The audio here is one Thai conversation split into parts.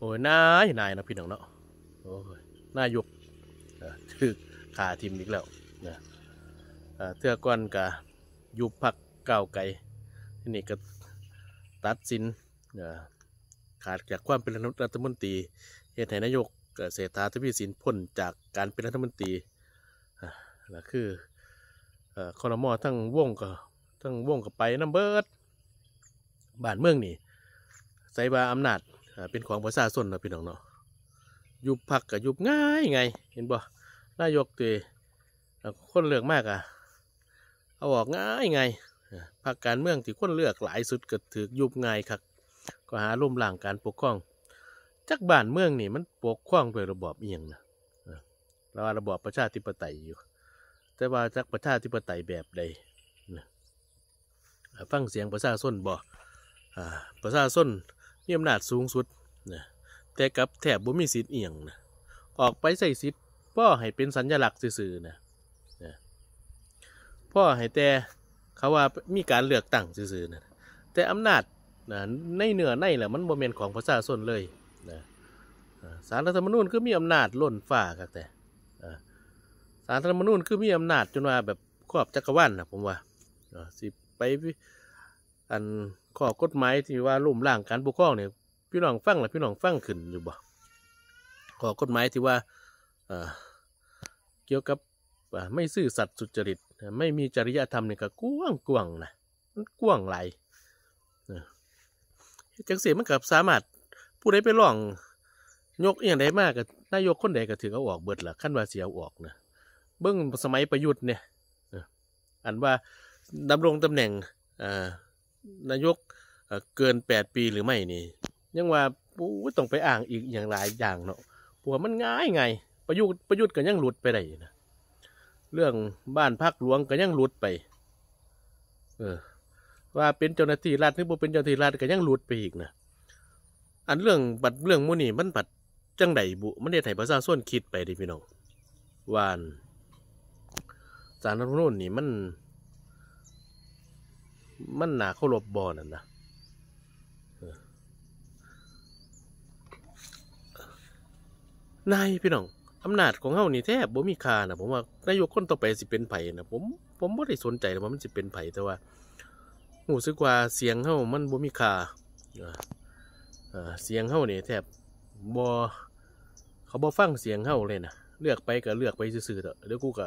โอ้ยนายนายนะพี่น้องเนาะโอ้ยนายยกถือขาทิมอีกแล้วนะเทือกวันกะยุบพักเก้าไก่ที่นี่ก็ตัดสินขาดจากความเป็นรัฐมนตรีเหตุไหนนายกเศรษฐาทวีสินพ้นจากการเป็นรัฐมนตรีนะคือคอรมอทั้งวงกับทั้งวงกับไปน้ำเบิดบ้านเมืองนี่ใส่บาอำนาจเป็นของประชาชนนะพี่น้องเนาะ ยุบพักกับยุบง่ายไง เห็นบ่นายกตีคนเลือกมากอ่ะเอาออกง่ายไงพักการเมืองที่คนเลือกหลายสุดก็ถือยุบง่ายครับก็หาล่มล้างการปกครอง จักบ้านเมืองนี่มันปกครองโดยระบอบเอียงนะเราระบอบประชาธิปไตยอยู่ แต่ว่าจักประชาธิปไตยแบบใด ฟังเสียงประชาชนบ่ประชาชนมีอำนาจสูงสุดนะแต่กับแถบบ่มีสิทธิ์เอียงนะออกไปใส่สิทธิ์พ่อให้เป็นสัญลักษณ์ซื่อๆนะนะพ่อให้แต่เขาว่ามีการเลือกตั้งซื่อๆนะแต่อำนาจนะในเหนือในแหละมันบ่แม่นของประชาชนเลยนะสารรัฐธรรมนูญคือมีอำนาจล้นฟ้าครับแต่ สารรัฐธรรมนูญคือมีอำนาจจนว่าแบบครอบจักรวาลนนะผมว่าสิไปอันข้อกฎหมายที่ว่ารุ่มล่างการ ปกครองเนี่ยพี่น้องฟังหรือพี่น้องฟัง ขึ้นอยู่บ่ข้อกฎหมายที่ว่าเกี่ยวกับ ไม่ ซื่อสัตย์สุจริตไม่มีจริยธรรมเนี่ยก็กว้างกว้างนะมันกว้างไหลจังสียมันกับ สามารถผู้ใดไปล่องยกอย่างใดมากกับนายก คน ใดก็ถือเอาออกเบิดละขั้นว่าเสียออกนะเบื้องสมัยประยุทธ์เนี่ยอันว่าดำรงตำแหน่งอ่านายกเกินแปดปีหรือไม่นี่ยังว่าปูต้องไปอ่างอีกอย่างหลายอย่างเนาะปัวมันง่ายไงประยุทธ์ประยุทธ์ก็ยังหลุดไปได้นะเรื่องบ้านพักหลวงก็ยังหลุดไป เออ ว่าเป็นเจ้าหน้าที่รัฐหรือบ่เป็นเจ้าหน้าที่รัฐก็ยังหลุดไปอีกนะอันเรื่องบัดเรื่องมูนี่มันบัดจังไดบุ มันได้ไถ่ภาษาส่วนคิดไปดิพี่น้องวานสารรัฐมนนี่มันมันหนาเขาลบบอนั่นนะนายพี่น้องอำนาจของเฮานี่แทบบ่มีค่านะผมว่านายกคนต่อไปสิเป็นไผ่นะผมผมบ่ได้สนใจว่ามันสิเป็นไผ่แต่ว่าหูซึกว่าเสียงเฮามันบ่มีค่าเสียงเฮานี่แทบบ่เขาบ่ฟังเสียงเฮาเลยนะเลือกไปก็เลือกไปซื่อๆเถอะเดี๋ยวกูก็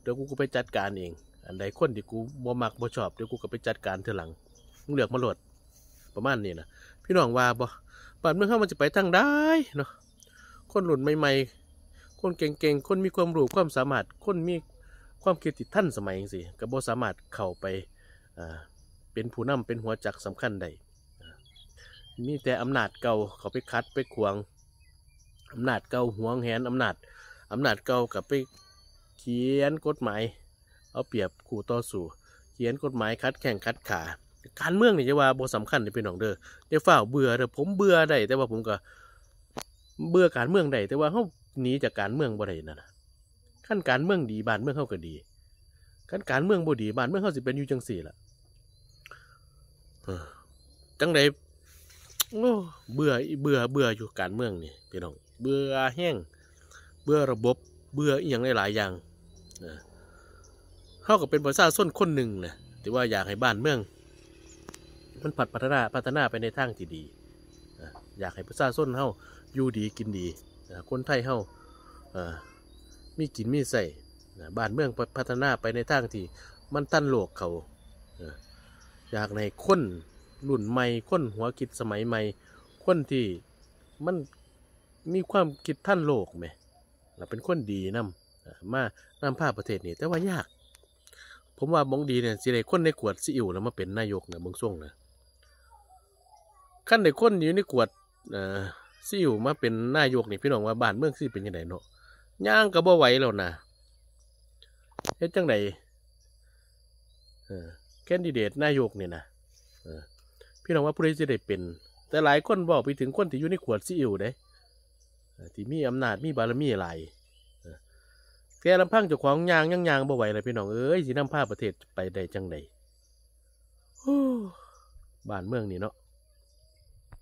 เดี๋ยวกูก็ไปจัดการเองอันใดคนที่กูบ่มักบ่ชอบเดี๋ยวกูก็ไปจัดการเธอหลังมึงเลือกมาโหลดประมาณนี้นะพี่น้องว่าบ่บ้านเมืองเขามันจะไปทางได้เนาะคนหลุนใหม่ ๆ คนเก่ง ๆ คนมีความรู้ความสามารถ คนมีความคิดติดท่านสมัยสิกระโบสามารถเข้าไปเป็นผู้นำเป็นหัวจักสำคัญใดมีแต่อำนาจเก่าเขาไปคัดไปขวางอำนาจเก่าหวงแหนอำนาจอำนาจเก่ากับไปเขียนกฎหมายเอาเปรียบ คู่ต่อสู้เขียนกฎหมายคัดแข่งคัดขา การเมืองนี่จะว่าบ่สำคัญนี่เป็นของเด้อเดี๋ยวฝ้าเบื่อเด้อผมเบื่อได้ แต่ว่าผมก็ เบื่อการเมืองได้แต่ว่าเขาหนีจากการเมืองบ่ได้นั่นนะขั้นการเมืองดีบ้านเมืองเขาก็ดีขั้นการเมืองบ่ดีบ้านเมืองเขาสิเป็นอยู่จังสี่ล่ะจังไดโอ้เบื่อเบื่อเบื่ออยู่การเมืองนี่พี่น้องเบื่อแห้งเบื่อระบบ เบื่ออีกอย่างหลายๆอย่างอข้ากับเป็นประชาชนคนหนึ่งนะที่ว่าอยากให้บ้านเมือง มันผัดพัฒนาพัฒนาไปในทางที่ดี อยากให้ประชาชนเ้าอยู่ดีกินดีคนไทยเข้ามีกินมีใส่บ้านเมืองพัฒนาไปในทางที่มันตั้นโลกเขาอยากในคนรุ่นใหม่คนหัวคิดสมัยใหม่ คนที่มันมีความคิดท่านโลกไหมเราเป็นคนดีนำ มานำพาประเทศนี่ แต่ว่ายากผมว่ามองดีเนี่ยสิได้คนในขวดซีอิ๋วแล้วมาเป็นนายกนะเมืองส่วงนะขั้นในคนอยู่ในขวดซีอิ๋วมาเป็นนายกนี่พี่น้องว่าบ้านเมืองซีเป็นยังไงเนาะย่างกระบ่ไววแล้วนะเฮ็ดจังไดแคนดิเดตนายกเนี่ยนะพี่น้องว่าผู้ใดจะได้เป็น แต่หลายคนบอกไปถึงคนที่อยู่ในขวดซีอิ๋วเด้ที่มีอำนาจมีบารมีหลายแก่ลำพังเจ้าของยางยังยางบ่ไหวเลยพี่น้อง เอ้ยสินำพาประเทศ ไป ได้ จังไดบ้านเมืองนี่ เนาะ